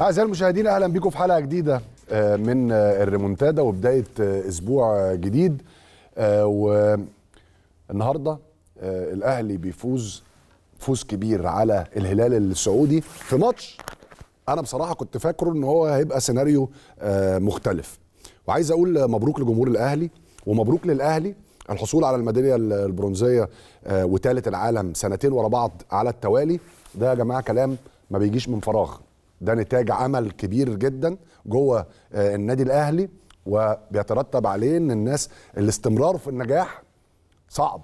اعزائي المشاهدين اهلا بكم في حلقه جديده آه، من آه، الريمونتادا وبدايه آه، اسبوع جديد والنهارده الاهلي بيفوز فوز كبير على الهلال السعودي في ماتش انا بصراحه كنت فاكره ان هو هيبقى سيناريو مختلف وعايز اقول مبروك لجمهور الاهلي ومبروك للاهلي الحصول على الميداليه البرونزيه وثالث العالم سنتين ورا بعض على التوالي ده يا جماعه كلام ما بيجيش من فراغ ده نتاج عمل كبير جدا جوه آه، النادي الاهلي وبيترتب عليه ان الناس الاستمرار في النجاح صعب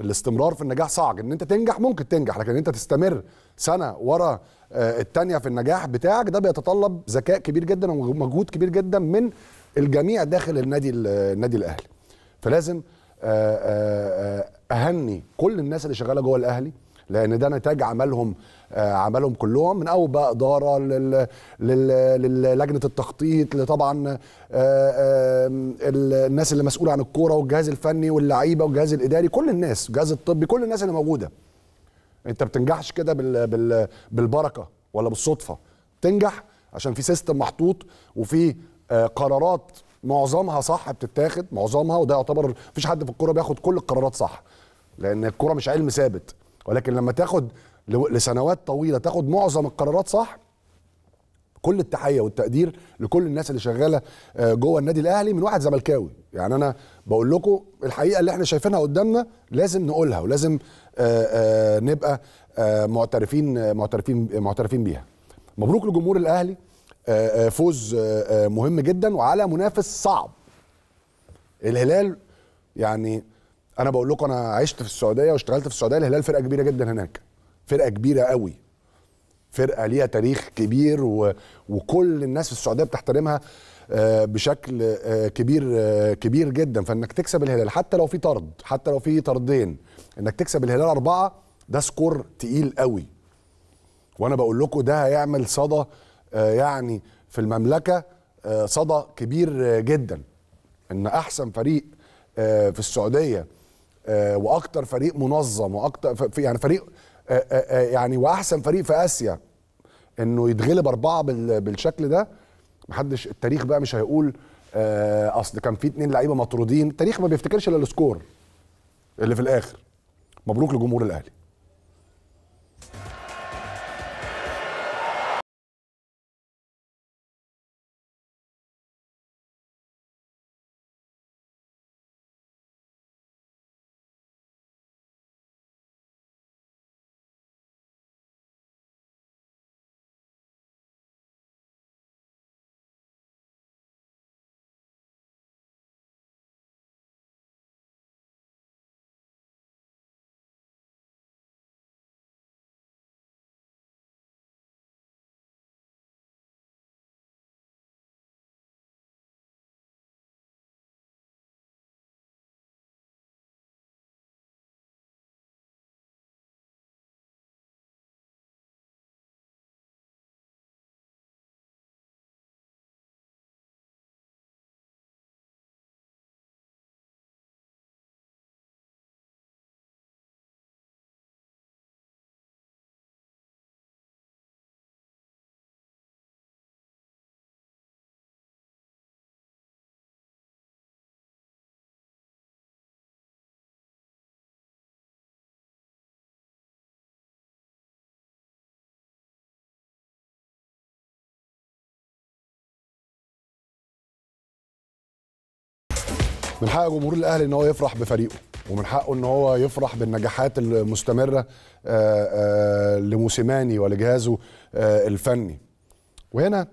الاستمرار في النجاح صعب ان انت تنجح ممكن تنجح لكن انت تستمر سنه ورا آه، الثانيه في النجاح بتاعك ده بيتطلب ذكاء كبير جدا ومجهود كبير جدا من الجميع داخل النادي النادي الاهلي فلازم آه، اهني كل الناس اللي شغاله جوه الاهلي لان ده نتاج عملهم آه، عملهم كلهم من اول بقى اداره للجنه التخطيط لطبعا آه، الناس اللي مسؤوله عن الكوره والجهاز الفني واللعيبه والجهاز الاداري كل الناس الجهاز الطبي كل الناس اللي موجوده انت بتنجحش كده بالبركه ولا بالصدفه تنجح عشان في سيستم محطوط وفي آه، قرارات معظمها صح بتتاخد معظمها وده يعتبر مفيش حد في الكوره بياخد كل القرارات صح لان الكوره مش علم ثابت ولكن لما تاخد لسنوات طويله تاخد معظم القرارات صح كل التحيه والتقدير لكل الناس اللي شغاله آه، جوه النادي الاهلي من واحد زملكاوي يعني انا بقول لكم الحقيقه اللي احنا شايفينها قدامنا لازم نقولها ولازم آه، آه، نبقى معترفين معترفين معترفين بيها مبروك لجمهور الاهلي فوز مهم جدا وعلى منافس صعب الهلال يعني انا بقول لكم انا عشت في السعوديه واشتغلت في السعوديه الهلال فرقه كبيره جدا هناك فرقه كبيره قوي فرقه ليها تاريخ كبير و... وكل الناس في السعوديه بتحترمها آه، بشكل آه، كبير آه، كبير جدا فانك تكسب الهلال حتى لو في طرد حتى لو في طردين انك تكسب الهلال اربعه ده سكور تقيل قوي وانا بقول لكم ده هيعمل صدى يعني في المملكه صدى كبير جدا ان احسن فريق في السعوديه آه، واكتر فريق منظم واكتر يعني فريق آه، آه، يعني واحسن فريق في اسيا انه يتغلب اربعه بالشكل ده محدش التاريخ بقى مش هيقول اصل كان في اتنين لعيبه مطرودين التاريخ ما بيفتكرش الا السكور اللي في الاخر مبروك لجمهور الاهلي من حق جمهور الاهلي ان هو يفرح بفريقه ومن حقه ان هو يفرح بالنجاحات المستمره آه، آه، لموسيماني ولجهازه آه، الفني وهنا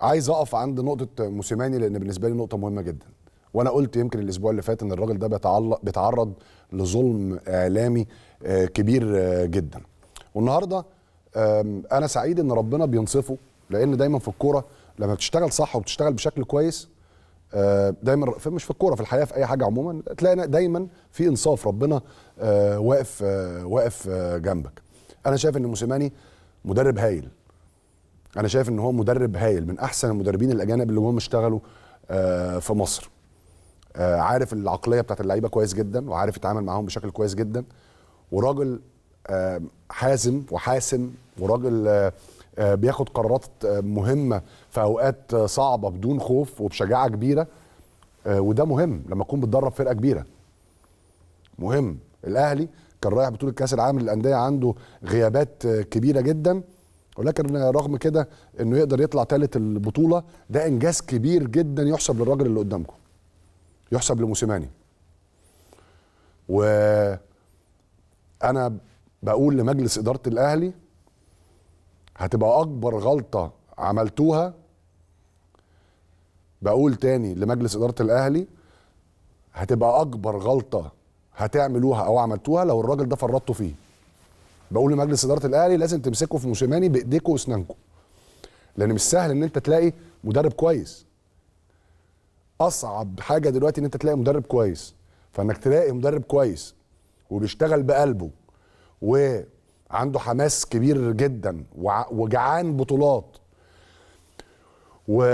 عايز اقف عند نقطه موسيماني لان بالنسبه لي نقطه مهمه جدا وانا قلت يمكن الاسبوع اللي فات ان الراجل ده بيتعلق بيتعرض لظلم اعلامي كبير جدا والنهارده انا سعيد ان ربنا بينصفه لان دايما في الكوره لما بتشتغل صح وبتشتغل بشكل كويس آه، دايما مش في الكوره في الحياه في اي حاجه عموما تلاقي دايما في انصاف ربنا آه، واقف آه، واقف جنبك انا شايف ان موسيماني مدرب هايل انا شايف ان هو مدرب هايل من احسن المدربين الاجانب اللي هم اشتغلوا في مصر عارف العقليه بتاعت اللعيبه كويس جدا وعارف يتعامل معاهم بشكل كويس جدا وراجل حازم وحاسم وراجل آه، بياخد قرارات آه، مهمه في اوقات آه، صعبه بدون خوف وبشجاعه كبيره وده مهم لما تكون بتدرب فرقه كبيره مهم الاهلي كان رايح بطوله كاس العالم للانديه عنده غيابات كبيره جدا ولكن رغم كده انه يقدر يطلع ثالث البطوله ده انجاز كبير جدا يحسب للراجل اللي قدامكم يحسب لموسيماني وأنا بقول لمجلس اداره الاهلي هتبقى اكبر غلطه عملتوها بقول تاني لمجلس اداره الاهلي هتبقى اكبر غلطه هتعملوها او عملتوها لو الراجل ده فرطتوا فيه بقول لمجلس اداره الاهلي لازم تمسكوا في موسيماني بايديكوا واسنانكوا لان مش سهل ان انت تلاقي مدرب كويس اصعب حاجه دلوقتي ان انت تلاقي مدرب كويس فانك تلاقي مدرب كويس وبيشتغل بقلبه و عنده حماس كبير جدا وجعان بطولات و...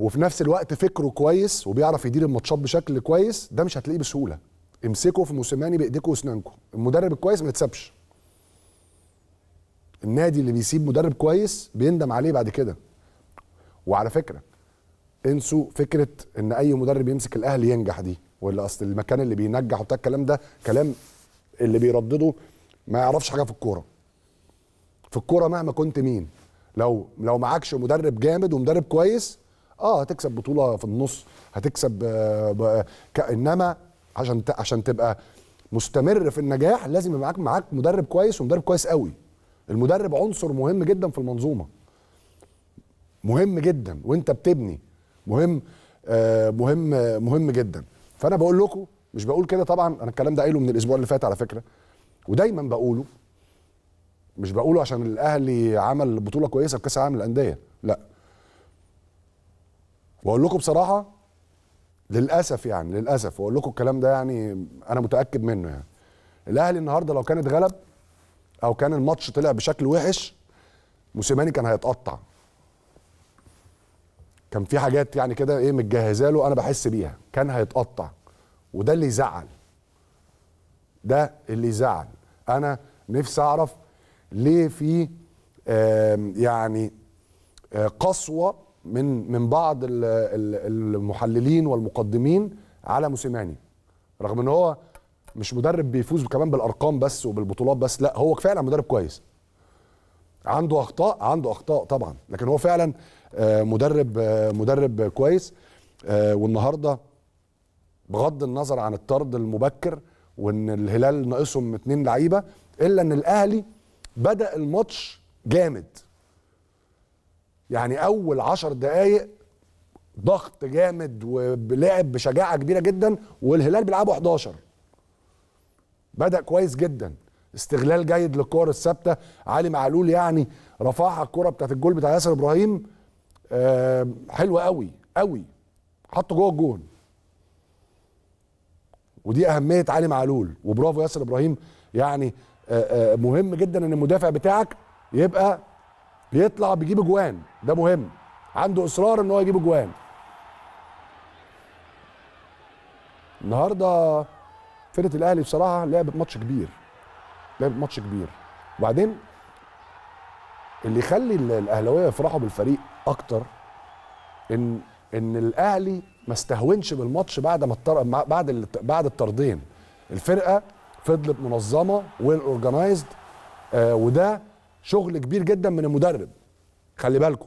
وفي نفس الوقت فكره كويس وبيعرف يدير الماتشات بشكل كويس ده مش هتلاقيه بسهوله امسكوا في موسيماني بايديكوا واسنانكوا المدرب الكويس ما يتسابش النادي اللي بيسيب مدرب كويس بيندم عليه بعد كده وعلى فكره انسوا فكره ان اي مدرب يمسك الاهلي ينجح دي ولا اصل المكان اللي بينجح وبتاع الكلام ده كلام اللي بيردده ما يعرفش حاجه في الكوره في الكوره مهما كنت مين لو لو معكش مدرب جامد ومدرب كويس اه هتكسب بطوله في النص هتكسب آه، انما عشان عشان تبقى مستمر في النجاح لازم يبقى معاك معاك مدرب كويس ومدرب كويس قوي المدرب عنصر مهم جدا في المنظومه مهم جدا وانت بتبني مهم آه مهم آه مهم جدا فانا بقول لكم مش بقول كده طبعا انا الكلام ده قايله من الاسبوع اللي فات على فكره ودايما بقوله مش بقوله عشان الاهلي عمل بطوله كويسه في كاس العالم للانديه لا واقول لكم بصراحه للاسف يعني للاسف واقول لكم الكلام ده يعني انا متاكد منه يعني الاهلي النهارده لو كان اتغلب او كان الماتش طلع بشكل وحش موسيماني كان هيتقطع كان في حاجات يعني كده ايه متجهزه له انا بحس بيها كان هيتقطع وده اللي يزعل ده اللي يزعل انا نفسي اعرف ليه في يعني آه، قسوه من من بعض المحللين والمقدمين على موسيماني رغم ان هو مش مدرب بيفوز كمان بالارقام بس وبالبطولات بس لا هو فعلا مدرب كويس عنده اخطاء عنده اخطاء طبعا لكن هو فعلا آه، مدرب آه، مدرب كويس والنهارده بغض النظر عن الطرد المبكر وان الهلال ناقصهم اتنين لعيبه الا ان الاهلي بدا الماتش جامد يعني اول عشر دقائق ضغط جامد ولعب بشجاعه كبيره جدا والهلال بيلعبوا 11 بدا كويس جدا استغلال جيد للكور الثابته علي معلول يعني رفعها الكره بتاعت الجول بتاع ياسر ابراهيم حلوه قوي قوي حطه جوه الجون ودي اهميه علي معلول وبرافو ياسر ابراهيم يعني مهم جدا ان المدافع بتاعك يبقى بيطلع بيجيب اجوان ده مهم عنده اصرار ان هو يجيب اجوان النهارده فرقه الاهلي بصراحه لعبت ماتش كبير لعبت ماتش كبير وبعدين اللي يخلي الاهلاويه يفرحوا بالفريق اكتر ان ان الاهلي ما استهونش بالماتش بعد ما بعد بعد الطردين الفرقه فضلت منظمه ويل اورجنايزد آه، وده شغل كبير جدا من المدرب خلي بالكم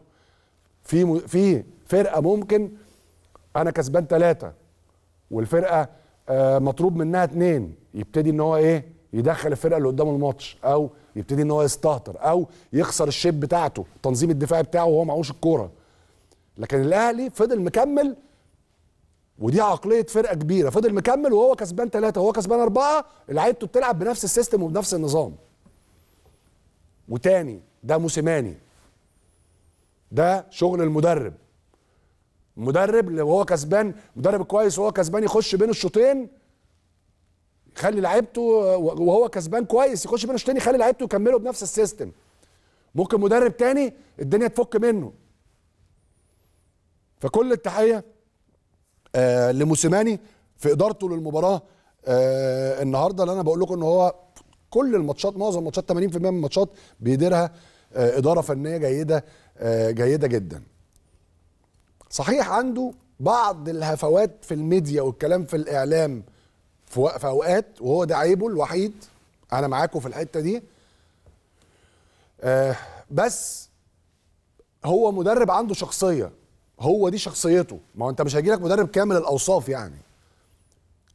في م... في فرقه ممكن انا كسبان ثلاثه والفرقه آه مطلوب منها اثنين يبتدي ان هو ايه يدخل الفرقه اللي قدامه الماتش او يبتدي ان هو يستهتر او يخسر الشيب بتاعته التنظيم الدفاعي بتاعه وهو معهوش الكوره لكن الاهلي فضل مكمل ودي عقليه فرقه كبيره فضل مكمل وهو كسبان ثلاثه وهو كسبان اربعه لعيبته بتلعب بنفس السيستم وبنفس النظام وتاني ده موسيماني ده شغل المدرب المدرب اللي وهو كسبان مدرب كويس وهو كسبان يخش بين الشوطين يخلي لعيبته وهو كسبان كويس يخش بين الشوطين يخلي لعيبته يكملوا بنفس السيستم ممكن مدرب تاني الدنيا تفك منه فكل التحيه آه، لموسيماني في ادارته للمباراه آه، النهارده اللي انا بقول لكم ان هو كل الماتشات معظم الماتشات 80% من الماتشات بيديرها آه، اداره فنيه جيده جيده جدا. صحيح عنده بعض الهفوات في الميديا والكلام في الاعلام في اوقات وهو ده عيبه الوحيد انا معاكم في الحته دي بس هو مدرب عنده شخصيه هو دي شخصيته ما هو انت مش هيجيلك مدرب كامل الاوصاف يعني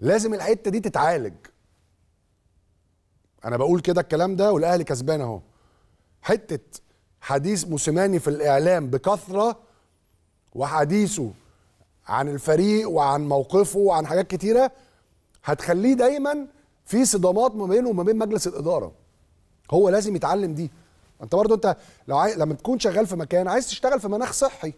لازم الحته دي تتعالج انا بقول كده الكلام ده والاهلي كسبان اهو حته حديث موسيماني في الاعلام بكثره وحديثه عن الفريق وعن موقفه وعن حاجات كتيره هتخليه دايما في صدامات ما بينه وما بين مجلس الاداره هو لازم يتعلم دي انت برضه انت لو عاي... لما تكون شغال في مكان عايز تشتغل في مناخ صحي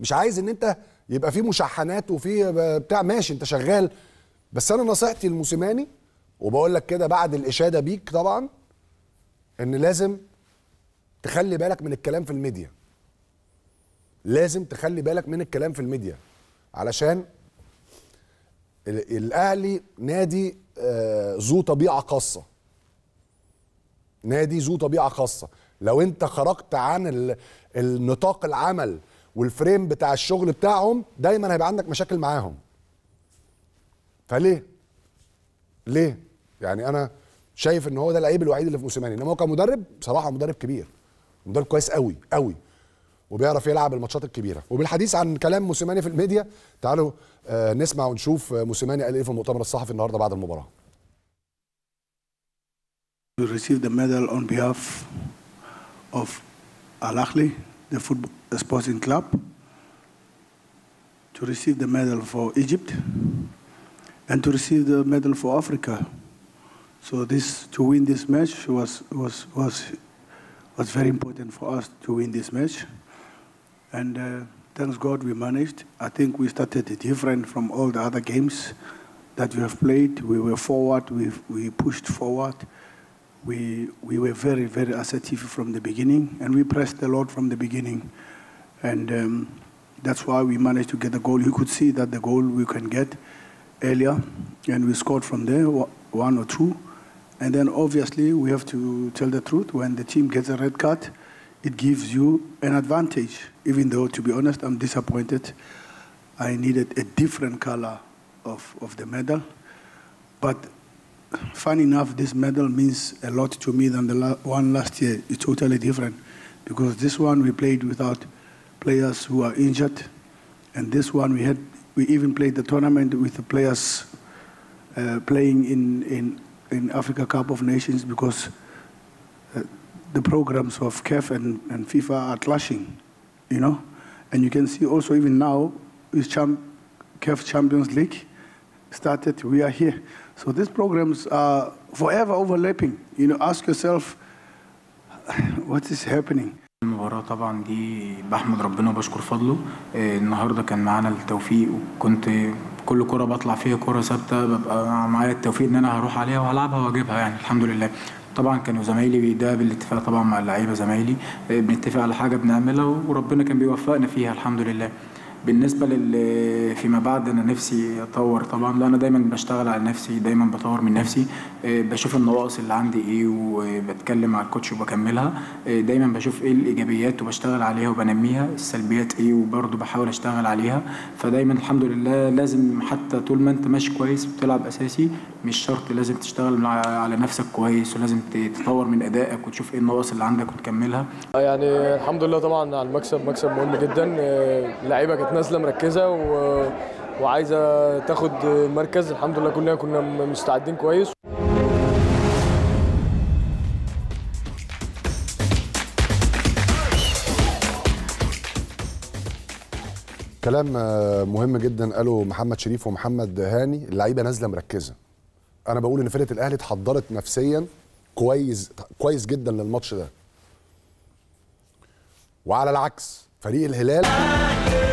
مش عايز ان انت يبقى في مشحنات وفي بتاع ماشي انت شغال بس انا نصيحتي لموسيماني وبقول لك كده بعد الاشاده بيك طبعا ان لازم تخلي بالك من الكلام في الميديا لازم تخلي بالك من الكلام في الميديا علشان الاهلي نادي آه، ذو طبيعه خاصه نادي ذو طبيعه خاصه لو انت خرجت عن النطاق العمل والفريم بتاع الشغل بتاعهم دايما هيبقى عندك مشاكل معاهم فليه ليه يعني انا شايف ان هو ده اللعيب الوحيد اللي في موسيماني انما هو كمدرب بصراحه مدرب كبير مدرب كويس قوي قوي وبيعرف يلعب الماتشات الكبيره وبالحديث عن كلام موسيماني في الميديا تعالوا آه، نسمع ونشوف موسيماني قال ايه في المؤتمر الصحفي النهارده بعد المباراه We received the medal on behalf of Al akhli the football the sporting club to receive the medal for Egypt and to receive the medal for Africa. So this to win this match was was was was very important for us to win this match, and uh, thanks God we managed. I think we started different from all the other games that we have played. We were forward. We we pushed forward we, we were very, very assertive from the beginning, and we pressed the Lord from the beginning. And um, that's why we managed to get the goal. You could see that the goal we can get earlier, and we scored from there, one or two. And then obviously, we have to tell the truth. When the team gets a red card, it gives you an advantage, even though, to be honest, I'm disappointed. I needed a different color of, of the medal. But Funny enough, this medal means a lot to me than the la one last year. It's totally different because this one we played without players who are injured, and this one we had we even played the tournament with the players uh, playing in, in in Africa Cup of Nations because uh, the programs of CAF and, and FIFA are clashing, you know, and you can see also even now is champ, CAF Champions League started, we are here. So these programs are forever overlapping. You know, ask yourself, what is happening? المباراة طبعا دي بحمد ربنا وبشكر فضله آه، النهارده كان معانا التوفيق وكنت كل كرة بطلع فيها كرة ثابتة ببقى معايا التوفيق ان انا هروح عليها وهلعبها واجيبها يعني الحمد لله طبعا كانوا زمايلي ده بالاتفاق طبعا مع اللعيبه زمايلي آه، بنتفق على حاجه بنعملها وربنا كان بيوفقنا فيها الحمد لله بالنسبة لل فيما بعد أنا نفسي أطور طبعا لا أنا دايما بشتغل على نفسي دايما بطور من نفسي آه، بشوف النواقص اللي عندي إيه وبتكلم مع الكوتش وبكملها آه، دايما بشوف إيه الإيجابيات وبشتغل عليها وبنميها السلبيات إيه وبرضه بحاول أشتغل عليها فدايما الحمد لله لازم حتى طول ما أنت ماشي كويس بتلعب أساسي مش شرط لازم تشتغل على نفسك كويس ولازم تطور من أدائك وتشوف إيه النواقص اللي عندك وتكملها آه، يعني الحمد لله طبعا على المكسب مكسب مهم جدا اللعيبة كانت نازله مركزه و... وعايزه تاخد مركز الحمد لله كلنا كنا مستعدين كويس كلام آه، مهم جدا قاله محمد شريف ومحمد هاني اللعيبه نازله مركزه انا بقول ان فرقه الاهلي اتحضرت نفسيا كويس كويس جدا للماتش ده وعلى العكس فريق الهلال